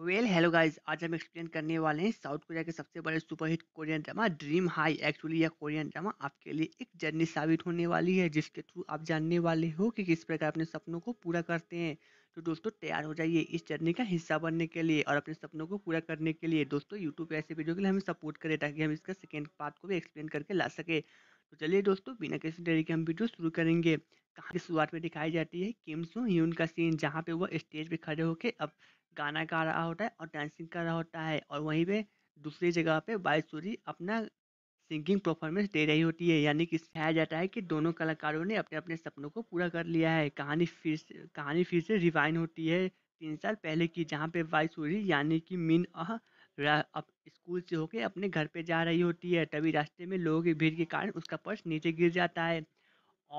well hello guys आज हम explain करने वाले हैं साउथ कोरिया के सबसे बड़े superhit Korean drama dream high actually यह कोरियन ड्रामा आपके लिए एक जर्नी साबित होने वाली है जिसके थ्रू आप जानने वाले हो कि किस प्रकार अपने सपनों को पूरा करते हैं तो दोस्तों तैयार हो जाइए इस जर्नी का हिस्सा बनने के लिए और अपने सपनों को पूरा करने के लिए दोस्तों यूट्यूब पर ऐसे वीडियो के लिए हमें सपोर्ट करें ताकि हम इसका सेकेंड पार्ट को भी एक्सप्लेन करके ला सके तो चलिए दोस्तों बिना किसी देरी के हम वीडियो शुरू करेंगे कहानी की शुरुआत में दिखाई जाती है किम सू यून का सीन जहाँ पे वो स्टेज पे खड़े होके अब गाना गा रहा होता है और डांसिंग कर रहा होता है और वहीं पे दूसरी जगह पे बाईसूरी अपना सिंगिंग परफॉर्मेंस दे रही होती है यानी कि सिखाया जाता है कि दोनों कलाकारों ने अपने अपने सपनों को पूरा कर लिया है कहानी फिर से कहानी फिर से रिवाइन होती है तीन साल पहले की जहाँ पे बाईसूरी यानी कि मिन अह अब स्कूल से होके अपने घर पे जा रही होती है तभी रास्ते में लोगों की भीड़ के कारण उसका पर्स नीचे गिर जाता है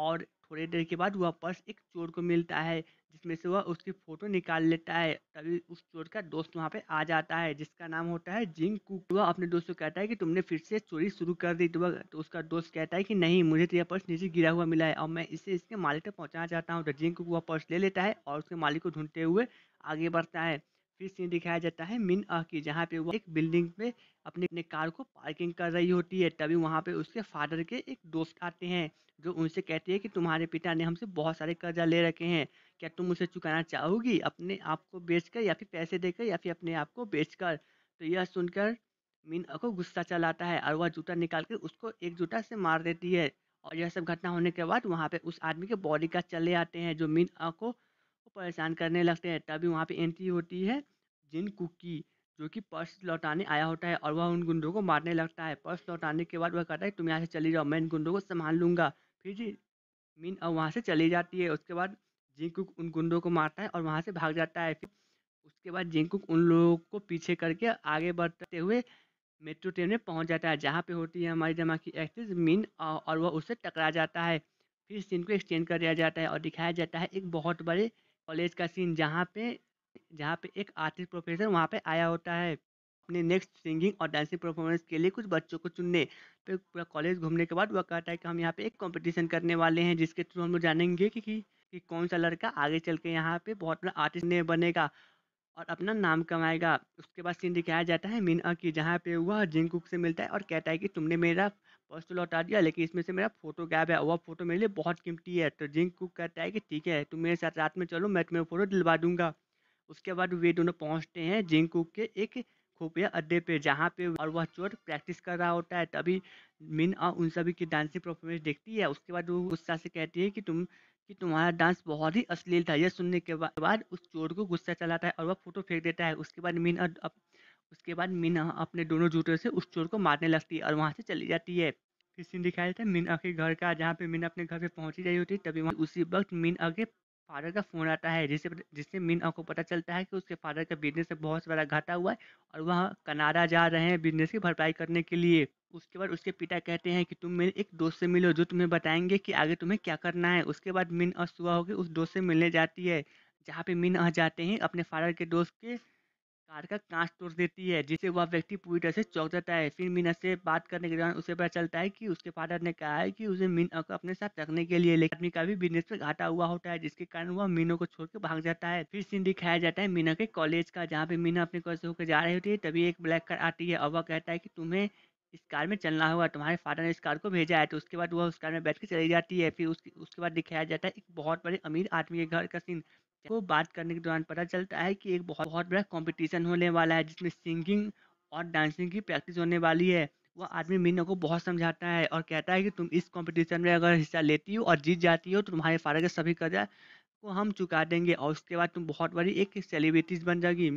और थोड़ी देर के बाद वह पर्स एक चोर को मिलता है जिसमें से वह उसकी फ़ोटो निकाल लेता है तभी उस चोर का दोस्त वहाँ पे आ जाता है जिसका नाम होता है जिंग कुक वह अपने दोस्त को कहता है कि तुमने फिर से चोरी शुरू कर दी तो वह तो उसका दोस्त कहता है कि नहीं मुझे तो यह पर्स नीचे गिरा हुआ मिला है और मैं इसे इसके मालिक तक पहुँचाना चाहता हूँ तो जिंग कुक वह पर्स ले लेता है और उसके मालिक को ढूंढते हुए आगे बढ़ता है फिर में दिखाया जाता है मिन अह की जहाँ पे वो एक बिल्डिंग में अपने अपने कार को पार्किंग कर रही होती है तभी वहाँ पे उसके फादर के एक दोस्त आते हैं जो उनसे कहते हैं कि तुम्हारे पिता ने हमसे बहुत सारे कर्जा ले रखे हैं क्या तुम उसे चुकाना चाहोगी अपने आप को बेच कर या फिर पैसे देकर या फिर अपने आप को बेच कर तो यह सुनकर मीन को गुस्सा चलाता है और वह जूता निकाल कर उसको एक जूता से मार देती है और यह सब घटना होने के बाद वहाँ पे उस आदमी के बॉडी का चले आते हैं जो मीन को परेशान करने लगते हैं तभी वहाँ पे एंट्री होती है जिन कुकी जो कि पर्स लौटाने आया होता है और वह उन गुंडों को मारने लगता है पर्स लौटाने के बाद वह कहता है तुम यहाँ से चली जाओ मैं इन गुंडों को संभाल लूँगा फिर जी मीन अब वहाँ से चली जाती है उसके बाद जिंकुक उन गुंडों को मारता है और वहाँ से भाग जाता है फिर उसके बाद जिंकुक उन लोगों को पीछे करके आगे बढ़ते हुए मेट्रो ट्रेन में पहुँच जाता है जहाँ पे होती है हमारी जमा की एक्ट्रेस मीन और वह उससे टकरा जाता है फिर सीन को एक्सटेंड कर दिया जाता है और दिखाया जाता है एक बहुत बड़े कॉलेज का सीन जहाँ पे जहाँ पे एक आर्टिस्ट प्रोफेसर वहाँ पे आया होता है अपने नेक्स्ट सिंगिंग और डांसिंग परफॉर्मेंस के लिए कुछ बच्चों को चुनने फिर तो पूरा कॉलेज घूमने के बाद वह कहता है कि हम यहाँ पे एक कंपटीशन करने वाले हैं जिसके थ्रू हम लोग जानेंगे कि, कि, कि कौन सा लड़का आगे चल के यहाँ पे बहुत बड़ा आर्टिस्ट नहीं बनेगा और अपना नाम कमाएगा उसके बाद सीन दिखाया जाता है मीना की जहाँ पे वह जिंगकुक से मिलता है और कहता है कि तुमने मेरा पर्स तो लौटा दिया लेकिन इसमें से मेरा फोटो गायब है वह फोटो मेरे लिए बहुत कीमती है तो कुक कहता है कि ठीक है तुम मेरे साथ रात में चलो मैं तुम्हें फ़ोटो दिलवा दूंगा उसके बाद वे दोनों पहुँचते हैं जिंगकुक के एक खुफिया अड्डे पे जहाँ पे और वह चोर प्रैक्टिस कर रहा होता है तभी मिन और उन सभी की डांसिंग परफॉर्मेंस देखती है उसके बाद वो गुस्सा से कहती है कि तुम कि तुम्हारा डांस बहुत ही अश्लील था यह सुनने के बाद उस चोर को गुस्सा चलाता है और वह फोटो फेंक देता है उसके बाद मीना उसके बाद मीना अपने दोनों जूटों से उस चोर को मारने लगती है और वहाँ से चली जाती है फिर सीन दिखाया जाता है मीना के घर का जहाँ पे मीना अपने घर पे पहुँची रही होती है तभी वहाँ उसी वक्त मीना के फादर का फ़ोन आता है जिससे जिससे मीना को पता चलता है कि उसके फादर का बिजनेस में बहुत बड़ा घाटा हुआ है और वह कनाडा जा रहे हैं बिजनेस की भरपाई करने के लिए उसके बाद उसके पिता कहते हैं कि तुम मेरे एक दोस्त से मिलो जो तुम्हें बताएंगे कि आगे तुम्हें क्या करना है उसके बाद मिन और सुबह होकर उस दोस्त से मिलने जाती है जहाँ पे मिन आ जाते हैं अपने फादर के दोस्त के कार का कांच तोड़ देती है जिससे वह व्यक्ति पूरी तरह से चौंक जाता है फिर मीना से बात करने के दौरान उसे पता चलता है कि उसके फादर ने कहा है कि उसे मीना को अपने साथ रखने के लिए लेकिन आदमी का भी बिजनेस में घाटा हुआ होता है जिसके कारण वह मीनू को छोड़कर भाग जाता है फिर सीन दिखाया जाता है मीना के कॉलेज का जहाँ पे मीना अपने कॉलेज से होकर जा रही होती है तभी एक ब्लैक कार आती है और वह कहता है कि तुम्हें इस कार में चलना होगा तुम्हारे फादर ने इस कार को भेजा है तो उसके बाद वह उस कार में बैठ के चली जाती है फिर उसके उसके बाद दिखाया जाता है एक बहुत बड़े अमीर आदमी के घर का सीन वो बात करने के दौरान पता चलता है कि एक बहुत बहुत बड़ा कॉम्पिटिशन होने वाला है जिसमें सिंगिंग और डांसिंग की प्रैक्टिस होने वाली है वह आदमी मीना को बहुत समझाता है और कहता है कि तुम इस कॉम्पिटिशन में अगर हिस्सा लेती हो और जीत जाती हो तो तुम्हारे फादर के सभी कर्जा को हम चुका देंगे और उसके बाद तुम बहुत बड़ी एक सेलिब्रिटीज बन जाएगी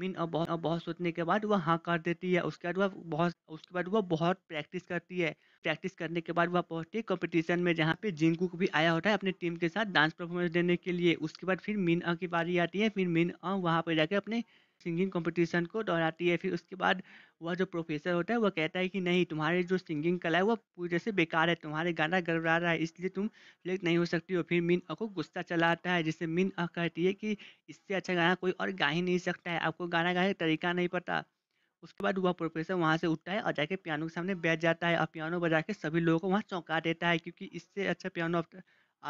मीन अब बहुत अब बहुत सोचने के बाद वह हाँ कर देती है उसके बाद वह बहुत उसके बाद वह बहुत प्रैक्टिस करती है प्रैक्टिस करने के बाद वह पहुंचती है कॉम्पिटिशन में जहाँ पे जिंकू भी आया होता है अपने टीम के साथ डांस परफॉर्मेंस देने के लिए उसके बाद फिर मीन अ की बारी आती है फिर मीन अ वहाँ पर जाकर अपने सिंगिंग कंपटीशन को दोहराती है फिर उसके बाद वह जो प्रोफेसर होता है वह कहता है कि नहीं तुम्हारे जो सिंगिंग कला है वह तरह से बेकार है तुम्हारे गाना गड़बड़ा रहा है इसलिए तुम सिलेक्ट नहीं हो सकती हो फिर मीन अ को गुस्सा चलाता है जिससे मीन अ कहती है कि इससे अच्छा गाना कोई और गा ही नहीं सकता है आपको गाना गाने का तरीका नहीं पता उसके बाद वह प्रोफेसर वहाँ से उठता है और जाके पियानो के सामने बैठ जाता है और पियानो बजा के सभी लोगों को वहाँ चौंका देता है क्योंकि इससे अच्छा पियानो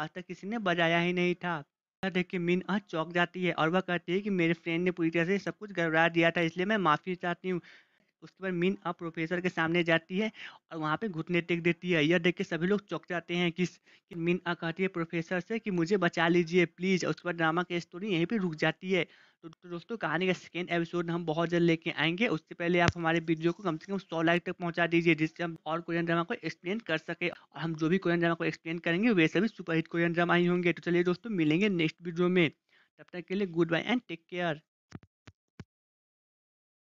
आज तक किसी ने बजाया ही नहीं था देख के मीन आज चौंक जाती है और वह कहती है कि मेरे फ्रेंड ने पूरी तरह से सब कुछ गड़बड़ा दिया था इसलिए मैं माफ़ी चाहती हूँ उसके बाद मीन अब प्रोफेसर के सामने जाती है और वहाँ पे घुटने टेक देती है यह देख के सभी लोग चौक जाते हैं कि, कि मीन आ कहती है प्रोफेसर से कि मुझे बचा लीजिए प्लीज़ उसके बाद ड्रामा की स्टोरी यहीं पर रुक जाती है तो, तो दोस्तों कहानी का सेकेंड एपिसोड हम बहुत जल्द लेके आएंगे उससे पहले आप हमारे वीडियो को कम से कम सौ लाइक तक पहुँचा दीजिए जिससे हम और कोरियन ड्रामा को एक्सप्लेन कर सके और हम जो भी कोरियन ड्रामा को एक्सप्लेन करेंगे वे सभी सुपरहिट कोरियन ड्रामा ही होंगे तो चलिए दोस्तों मिलेंगे नेक्स्ट वीडियो में तब तक के लिए goodbye and take care